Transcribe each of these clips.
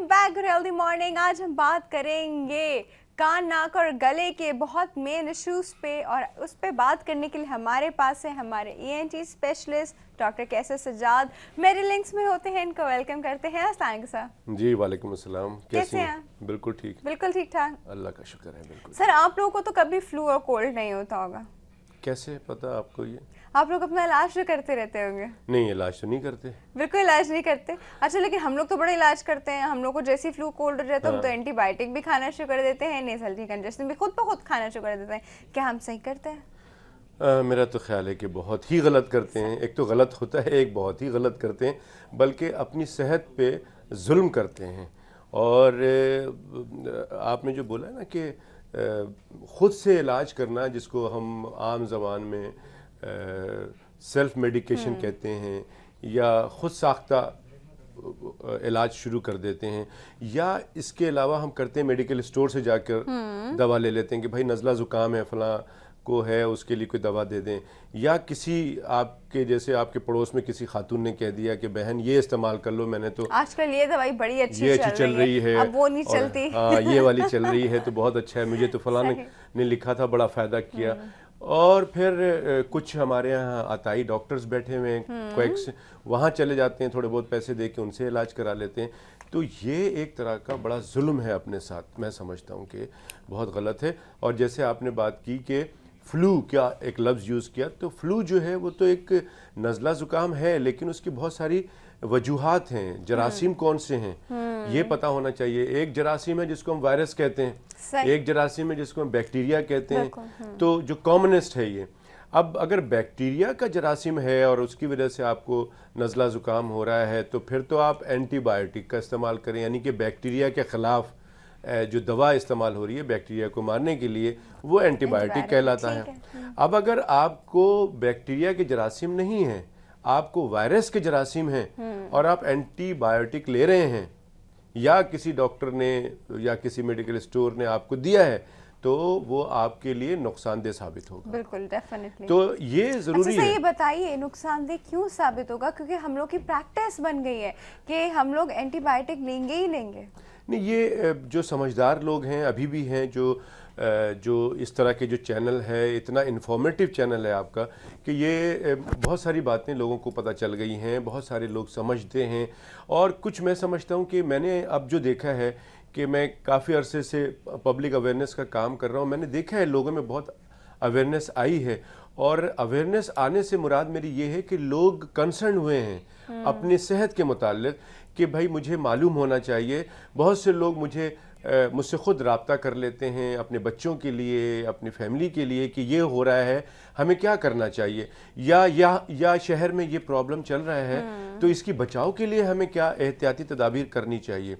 Welcome back healthy morning आज हम बात करेंगे कान नाक और गले के बहुत मेन इश्यूज़ पे और उस पर बात करने के लिए हमारे पास है हमारे ईएनटी स्पेशलिस्ट डॉक्टर कैसे सजाद मेरे लिंक्स में होते हैं इनको वेलकम करते हैं अस्सलाम जी वालेकुम अस्सलाम कैसे हैं बिल्कुल ठीक बिल्कुल ठीक ठाक अल्लाह का शुक्र है बिल्कुल सर आप लोगों को तो कभी फ्लू और कोल्ड नहीं होता होगा कैसे पता आपको ये आप लोग अपना इलाज तो करते रहते होंगे नहीं इलाज तो नहीं करते बिल्कुल इलाज नहीं करते अच्छा लेकिन हम लोग तो बड़ा इलाज करते हैं हम लोग को जैसी फ्लू कोल्ड रहता है हम तो एंटीबायोटिक हाँ। भी खाना शुरू कर देते हैं नेसल्टी कंजेशन भी खुद ब खुद खाना शुरू कर देते हैं क्या हम सही करते हैं आ, मेरा तो ख्याल है कि बहुत ही गलत करते हैं एक तो गलत होता है एक बहुत ही गलत करते हैं बल्कि अपनी सेहत पे जुल्म करते हैं और आपने जो बोला ना कि ख़ुद से इलाज करना जिसको हम आम जबान में सेल्फ हम्म। मेडिकेशन कहते हैं या ख़ुद साख्ता इलाज शुरू कर देते हैं या इसके अलावा हम करते हैं मेडिकल स्टोर से जाकर हम्म। दवा ले लेते हैं कि भाई नज़ला ज़ुकाम है फलां को है उसके लिए कोई दवा दे दें या किसी आपके जैसे आपके पड़ोस में किसी खातून ने कह दिया कि बहन ये इस्तेमाल कर लो मैंने तो आजकल ये दवाई बड़ी अच्छी ये अच्छी चल रही है अब वो नहीं चलती हाँ ये वाली चल रही है तो बहुत अच्छा है मुझे तो फलान ने लिखा था बड़ा फ़ायदा किया और फिर कुछ हमारे यहाँ आताई डॉक्टर्स बैठे हुए हैं हम्म। वहाँ चले जाते हैं थोड़े बहुत पैसे दे के उनसे इलाज करा लेते हैं तो ये एक तरह का बड़ा जुल्म है अपने साथ मैं समझता हूँ कि बहुत गलत है और जैसे आपने बात की कि फ्लू क्या एक लफ्ज़ यूज़ किया तो फ्लू जो है वो तो एक नज़ला ज़ुकाम है लेकिन उसकी बहुत सारी वजूहत हैं जरासीम कौन से हैं हम्म। ये पता होना चाहिए एक जरासीम है जिसको हम वायरस कहते हैं एक जरासीम है जिसको हम बैक्टीरिया कहते हैं हम्म। तो जो कॉमनेस्ट है ये अब अगर बैक्टीरिया का जरासीम है और उसकी वजह से आपको नज़ला ज़ुकाम हो रहा है तो फिर तो आप एंटीबायोटिक का इस्तेमाल करें यानी कि बैक्टीरिया के ख़िलाफ़ जो दवा इस्तेमाल हो रही है बैक्टीरिया को मारने के लिए वो एंटीबायोटिक कहलाता है हम्म। अब अगर आपको बैक्टीरिया के जरासीम नहीं है आपको वायरस के जरासीम हैं हम्म। और आप एंटीबायोटिक ले रहे हैं या किसी डॉक्टर ने या किसी मेडिकल स्टोर ने आपको दिया है तो वो आपके लिए नुकसानदेह साबित होगा बिल्कुल डेफिनेटली तो ये अच्छा, जरूरी अच्छा है ये बताइए नुकसानदेह क्यों साबित होगा क्योंकि हम लोग की प्रैक्टिस बन गई है कि हम लोग एंटीबायोटिक लेंगे ही लेंगे नहीं ये जो समझदार लोग हैं अभी भी हैं जो जो इस तरह के जो चैनल है इतना इन्फॉर्मेटिव चैनल है आपका कि ये बहुत सारी बातें लोगों को पता चल गई हैं बहुत सारे लोग समझते हैं और कुछ मैं समझता हूँ कि मैंने अब जो देखा है कि मैं काफ़ी अरसे से पब्लिक अवेयरनेस का काम कर रहा हूँ मैंने देखा है लोगों में बहुत अवेयरनेस आई है और अवेयरनेस आने से मुराद मेरी ये है कि लोग कंसर्न हुए हैं हम्म। अपने सेहत के मुतालिक कि भाई मुझे मालूम होना चाहिए बहुत से लोग मुझे मुझसे ख़ुद रबता कर लेते हैं अपने बच्चों के लिए अपनी फैमिली के लिए कि ये हो रहा है हमें क्या करना चाहिए या या या शहर में ये प्रॉब्लम चल रहा है हम्म। तो इसकी बचाव के लिए हमें क्या एहतियाती तदाबीर करनी चाहिए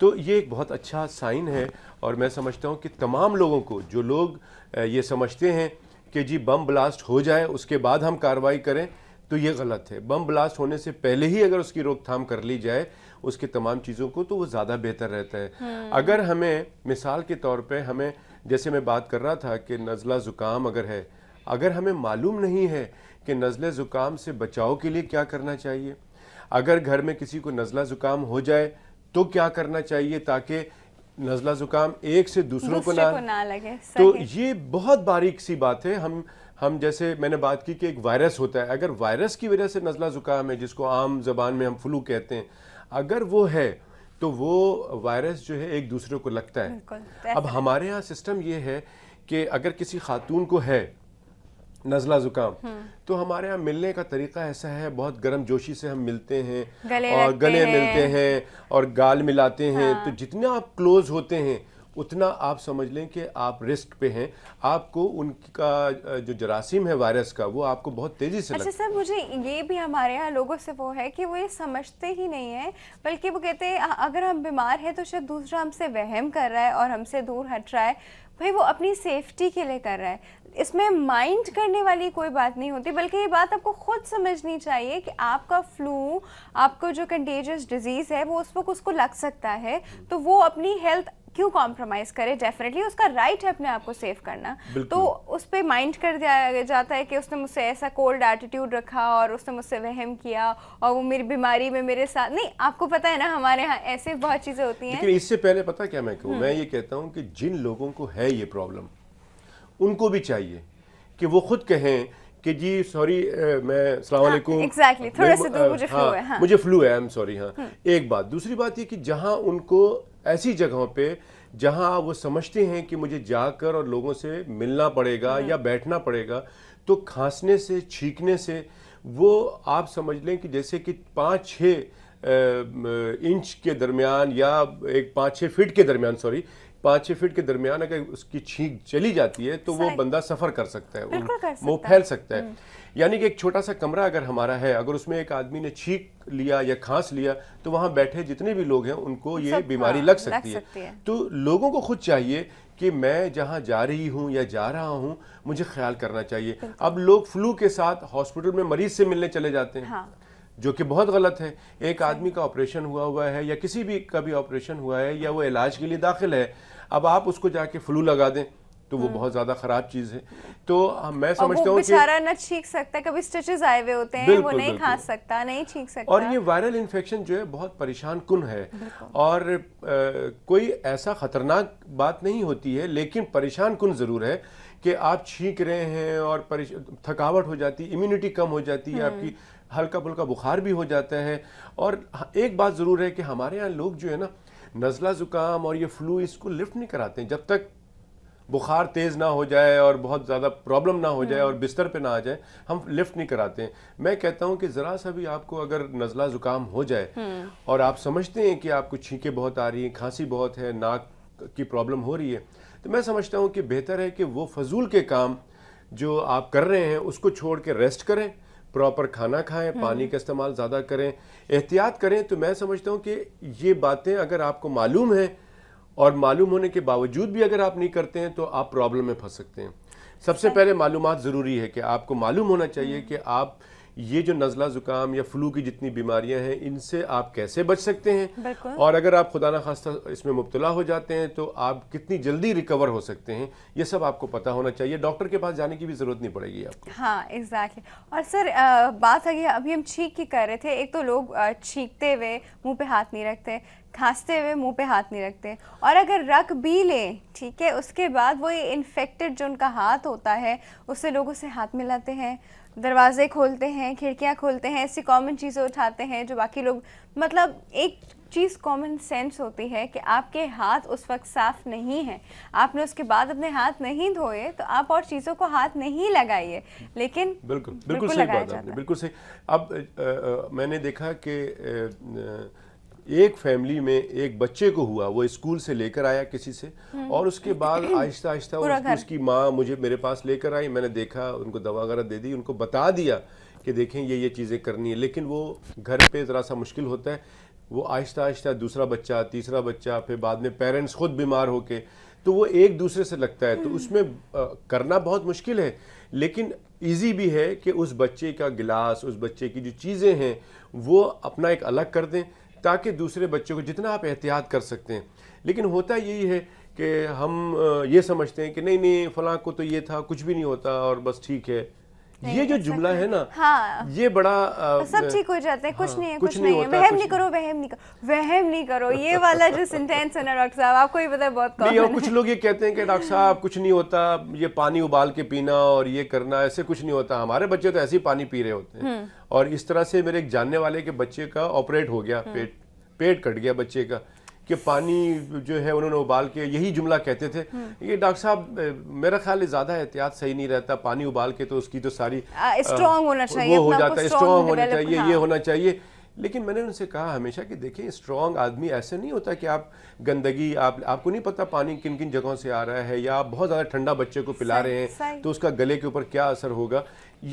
तो ये एक बहुत अच्छा साइन है और मैं समझता हूँ कि तमाम लोगों को जो लोग ये समझते हैं कि जी बम ब्लास्ट हो जाए उसके बाद हम कार्रवाई करें तो ये गलत है बम ब्लास्ट होने से पहले ही अगर उसकी रोकथाम कर ली जाए उसके तमाम चीज़ों को तो वो ज़्यादा बेहतर रहता है हम्म। अगर हमें मिसाल के तौर पे हमें जैसे मैं बात कर रहा था कि नज़ला ज़ुकाम अगर है अगर हमें मालूम नहीं है कि नज़ले ज़ुकाम से बचाव के लिए क्या करना चाहिए अगर घर में किसी को नज़ला ज़ुकाम हो जाए तो क्या करना चाहिए ताकि नज़ला ज़ुकाम एक से दूसरों को ना, को ना लगे तो ये बहुत बारीक सी बात है हम हम जैसे मैंने बात की कि एक वायरस होता है अगर वायरस की वजह से नज़ला ज़ुकाम है जिसको आम जबान में हम फ्लू कहते हैं अगर वो है तो वो वायरस जो है एक दूसरे को लगता है अब हमारे यहाँ सिस्टम ये है कि अगर किसी खातून को है नज़ला ज़ुकाम तो हमारे यहाँ मिलने का तरीका ऐसा है बहुत गर्म जोशी से हम मिलते हैं गले और गले हैं। मिलते हैं और गाल मिलाते हैं हाँ। तो जितने आप क्लोज होते हैं उतना आप समझ लें कि आप रिस्क पे हैं आपको उनका जो जरासीम है वायरस का वो आपको बहुत तेज़ी से अच्छा सर मुझे ये भी हमारे यहाँ लोगों से वो है कि वो ये समझते ही नहीं है बल्कि वो कहते हैं अगर हम बीमार हैं तो शायद दूसरा हमसे वहम कर रहा है और हमसे दूर हट रहा है भाई वो अपनी सेफ्टी के लिए कर रहा है इसमें माइंड करने वाली कोई बात नहीं होती बल्कि ये बात आपको खुद समझनी चाहिए कि आपका फ्लू आपको जो कंटेजियस डिजीज़ है वो उस वक्त उसको लग सकता है तो वो अपनी हेल्थ क्यों कॉम्प्रोमाइज करे डेफिनेटली उसका राइट है अपने आप को सेव करना तो उस पर माइंड कर दिया जाता है कि उसने मुझसे ऐसा कोल्ड एटीट्यूड रखा और उसने मुझसे वहम किया और वो मेरी बीमारी में मेरे साथ नहीं आपको पता है ना हमारे यहाँ ऐसे बहुत चीज़ें होती हैं इससे पहले पता क्या मैं कहूँ मैं हम्म। ये कहता हूँ कि जिन लोगों को है ये प्रॉब्लम उनको भी चाहिए कि वो खुद कहें कि जी सॉरी मैं सलामकुम हाँ, एग्जैक्टली थोड़ा सा मुझे फ्लू हाँ, है हाँ। मुझे फ्लू है आई एम सॉरी हाँ हुँ. हम्म। एक बात दूसरी बात ये कि जहाँ उनको ऐसी जगहों पे जहां वो समझते हैं कि मुझे जाकर और लोगों से मिलना पड़ेगा हम्म। या बैठना पड़ेगा तो खांसने से छींकने से वो आप समझ लें कि जैसे कि पाँच छः इंच के दरमियान या एक पाँच छः फीट के दरमियान सॉरी पाँच छः फीट के दरमियान अगर उसकी छींक चली जाती है तो वो बंदा सफ़र कर सकता है वो फैल सकता है हम्म। यानी कि एक छोटा सा कमरा अगर हमारा है अगर उसमें एक आदमी ने छींक लिया या खांस लिया तो वहाँ बैठे जितने भी लोग हैं उनको ये बीमारी हाँ, लग सकती है तो लोगों को खुद चाहिए कि मैं जहाँ जा रही हूँ या जा रहा हूँ मुझे ख्याल करना चाहिए अब लोग फ्लू के साथ हॉस्पिटल में मरीज से मिलने चले जाते हैं हाँ। जो कि बहुत गलत है एक आदमी का ऑपरेशन हुआ हुआ है या किसी भी का भी ऑपरेशन हुआ है या वो इलाज के लिए दाखिल है अब आप उसको जाके फ्लू लगा दें तो वो हम्म। बहुत ज्यादा खराब चीज है तो मैं समझता हूँ बेचारा ना छींक सकता कभी स्टिचेस आए हुए होते हैं वो नहीं खा सकता नहीं छींक सकता और ये वायरल इन्फेक्शन जो है बहुत परेशान कुन है और आ, कोई ऐसा खतरनाक बात नहीं होती है लेकिन परेशान कुन जरूर है कि आप छींक रहे हैं और थकावट हो जाती इम्यूनिटी कम हो जाती है हम्म। आपकी हल्का फुल्का बुखार भी हो जाता है और एक बात ज़रूर है कि हमारे यहाँ लोग जो है ना नज़ला ज़ुकाम और ये फ्लू इसको लिफ्ट नहीं कराते हैं जब तक बुखार तेज़ ना हो जाए और बहुत ज़्यादा प्रॉब्लम ना हो जाए हम्म। और बिस्तर पे ना आ जाए हम लिफ्ट नहीं कराते हैं मैं कहता हूँ कि ज़रा सा भी आपको अगर नज़ला ज़ुकाम हो जाए हम्म। और आप समझते हैं कि आपको छींकें बहुत आ रही हैं खांसी बहुत है नाक की प्रॉब्लम हो रही है तो मैं समझता हूँ कि बेहतर है कि वो फजूल के काम जो आप कर रहे हैं उसको छोड़ के रेस्ट करें प्रॉपर खाना खाएं हम्म। पानी का इस्तेमाल ज़्यादा करें एहतियात करें तो मैं समझता हूँ कि ये बातें अगर आपको मालूम हैं और मालूम होने के बावजूद भी अगर आप नहीं करते हैं तो आप प्रॉब्लम में फंस सकते हैं सबसे पहले मालूम ज़रूरी है कि आपको मालूम होना चाहिए हम्म। कि आप ये जो नज़ला ज़ुकाम या फ्लू की जितनी बीमारियां हैं इनसे आप कैसे बच सकते हैं और अगर आप खुदा न खास्ता इसमें मुबतला हो जाते हैं तो आप कितनी जल्दी रिकवर हो सकते हैं ये सब आपको पता होना चाहिए डॉक्टर के पास जाने की भी ज़रूरत नहीं पड़ेगी आपको हाँ एग्जैक्टली और सर आ, बात आगे अभी हम छींक की कर रहे थे एक तो लोग छींकते हुए मुँह पर हाथ नहीं रखते खांसते हुए मुंह पे हाथ नहीं रखते और अगर रख भी लें ठीक है उसके बाद वो ये इन्फेक्टेड जो उनका हाथ होता है उससे लोग उसे हाथ मिलाते हैं दरवाजे खोलते हैं खिड़कियाँ खोलते हैं ऐसी कॉमन चीज़ें उठाते हैं जो बाकी लोग मतलब एक चीज़ कॉमन सेंस होती है कि आपके हाथ उस वक्त साफ़ नहीं है आपने उसके बाद अपने हाथ नहीं धोए तो आप और चीज़ों को हाथ नहीं लगाइए लेकिन बिल्कुल बिल्कुल, सही बात बिल्कुल सही अब आ, आ, मैंने देखा कि एक फैमिली में एक बच्चे को हुआ वो स्कूल से लेकर आया किसी से हम्म। और उसके बाद आहिस्ता आहिस्ता उसकी माँ मुझे मेरे पास लेकर आई मैंने देखा उनको दवा वगैरह दे दी उनको बता दिया कि देखें ये ये चीज़ें करनी है लेकिन वो घर पे ज़रा सा मुश्किल होता है वो आहिस्ता आहिस्ता दूसरा बच्चा तीसरा बच्चा फिर बाद में पेरेंट्स खुद बीमार के तो वो एक दूसरे से लगता है तो हम्म। उसमें करना बहुत मुश्किल है लेकिन इजी भी है कि उस बच्चे का गिलास उस बच्चे की जो चीज़ें हैं वो अपना एक अलग कर दें ताकि दूसरे बच्चों को जितना आप एहतियात कर सकते हैं लेकिन होता यही है कि हम ये समझते हैं कि नहीं नहीं फलां को तो ये था कुछ भी नहीं होता और बस ठीक है ये जो जुमला है ना हाँ ये बड़ा आ, तो सब ठीक हो जाते हैं कुछ हाँ, नहीं है कुछ, कुछ नहीं, नहीं है वहम नहीं करो वहम नहीं करो वहम नहीं करो ये वाला जो सेंटेंस है ना डॉक्टर साहब आपको ही पता है बहुत नहीं, और कुछ लोग ये कहते हैं कि डॉक्टर साहब कुछ नहीं होता ये पानी उबाल के पीना और ये करना ऐसे कुछ नहीं होता हमारे बच्चे तो ऐसे ही पानी पी रहे होते हैं हम्म। और इस तरह से मेरे एक जानने वाले के बच्चे का ऑपरेट हो गया हम्म। पेट पेट कट गया बच्चे का कि पानी जो है उन्होंने उबाल के यही जुमला कहते थे हम्म। ये डॉक्टर साहब मेरा ख्याल है ज़्यादा एहतियात सही नहीं रहता पानी उबाल के तो उसकी तो सारी स्ट्रॉन्ग होना चाहिए वो हो जाता है स्ट्रॉन्ग होना चाहिए हाँ। ये होना चाहिए लेकिन मैंने उनसे कहा हमेशा कि देखिए स्ट्रॉन्ग आदमी ऐसे नहीं होता कि आप गंदगी आप आपको नहीं पता पानी किन किन जगहों से आ रहा है या आप बहुत ज़्यादा ठंडा बच्चे को पिला रहे हैं तो उसका गले के ऊपर क्या असर होगा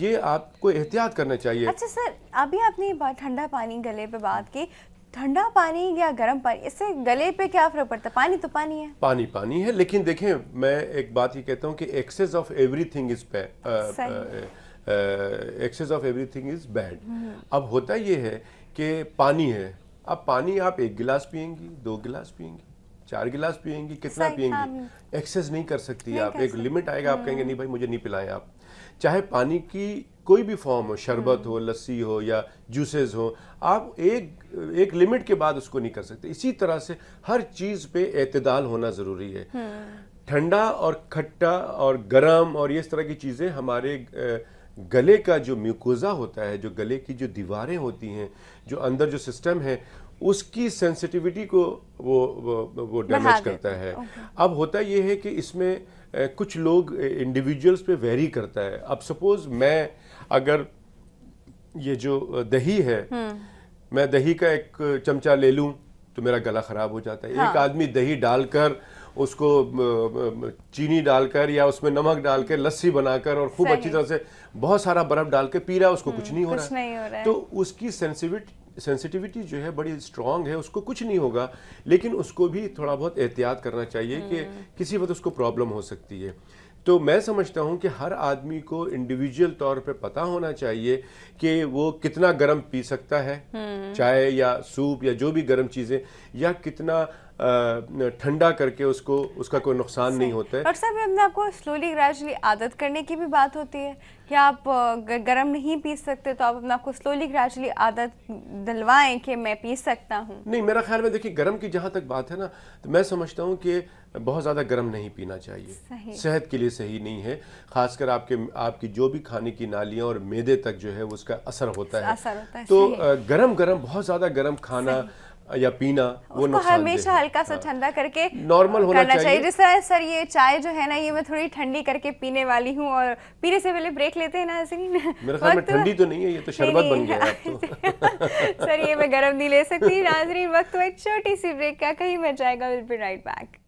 ये आपको एहतियात करना चाहिए अच्छा सर अभी आपने ठंडा पानी गले पे बात की ठंडा पानी या गर्म पानी इससे गले पे क्या फर्क पड़ता है पानी तो पानी है पानी पानी है लेकिन देखें मैं एक बात ये कहता हूँ कि excess of everything is excess of everything is bad अब होता ये है कि पानी है अब पानी आप एक गिलास पियेंगी दो गिलास पियेंगी चार गिलास पियेंगी कितना पियेंगी एक्सेस नहीं कर सकती नहीं आप कर एक लिमिट आएगा आप कहेंगे हम्म। नहीं भाई मुझे नहीं पिलाएं आप चाहे पानी की कोई भी फॉर्म हो शरबत हम्म। हो लस्सी हो या जूसेस हो आप एक एक लिमिट के बाद उसको नहीं कर सकते इसी तरह से हर चीज़ पे अतदाल होना ज़रूरी है हम्म। ठंडा और खट्टा और गरम और ये इस तरह की चीज़ें हमारे गले का जो म्यूकोज़ा होता है जो गले की जो दीवारें होती हैं जो अंदर जो सिस्टम है उसकी सेंसिटिविटी को वो वो, वो डैमेज करता है अब होता यह है कि इसमें कुछ लोग इंडिविजुअल्स पे वेरी करता है अब सपोज मैं अगर ये जो दही है हम्म। मैं दही का एक चमचा ले लूं तो मेरा गला ख़राब हो जाता है हाँ। एक आदमी दही डालकर उसको चीनी डालकर या उसमें नमक डालकर लस्सी बनाकर और खूब अच्छी तरह से बहुत सारा बर्फ डालकर पी हम्म, रहा है उसको कुछ नहीं हो रहा है, तो उसकी सेंसिविटी सेंसिटिविटी जो है बड़ी स्ट्रांग है उसको कुछ नहीं होगा लेकिन उसको भी थोड़ा बहुत एहतियात करना चाहिए कि हम्म। किसी वक्त उसको प्रॉब्लम हो सकती है तो मैं समझता हूँ कि हर आदमी को इंडिविजुअल तौर पे पता होना चाहिए कि वो कितना गर्म पी सकता है हम्म। चाय या सूप या जो भी गर्म चीज़ें या कितना ठंडा करके उसको उसका कोई नुकसान नहीं होता है डॉक्टर साहब आपको स्लोली ग्रेजुअली आदत करने की भी बात होती है कि आप गर्म नहीं पी सकते तो आप अपने आपको स्लोली ग्रेजुअली आदत दिलवाएं कि मैं पी सकता हूँ नहीं मेरा ख्याल में देखिए गर्म की जहाँ तक बात है ना तो मैं समझता हूँ कि बहुत ज़्यादा गर्म नहीं पीना चाहिए सेहत के लिए सही नहीं है खासकर आपके आपकी जो भी खाने की नालियाँ और मैदे तक जो है उसका असर होता है तो गर्म गर्म बहुत ज़्यादा गर्म खाना या पीना वो हमेशा हल्का सा हाँ। ठंडा करके नॉर्मल होना चाहिए, चाहिए। जैसा सर ये चाय जो है ना ये मैं थोड़ी ठंडी करके पीने वाली हूँ और पीने से पहले ब्रेक लेते हैं ना हसीन मेरे ख्याल में तो- ठंडी तो नहीं है ये तो शरबत बन गया तो। सर ये मैं गर्म नहीं ले सकती नाजरीन वक्त में तो छोटी सी ब्रेक का कहीं मैं जाएगा विल बी राइट बैक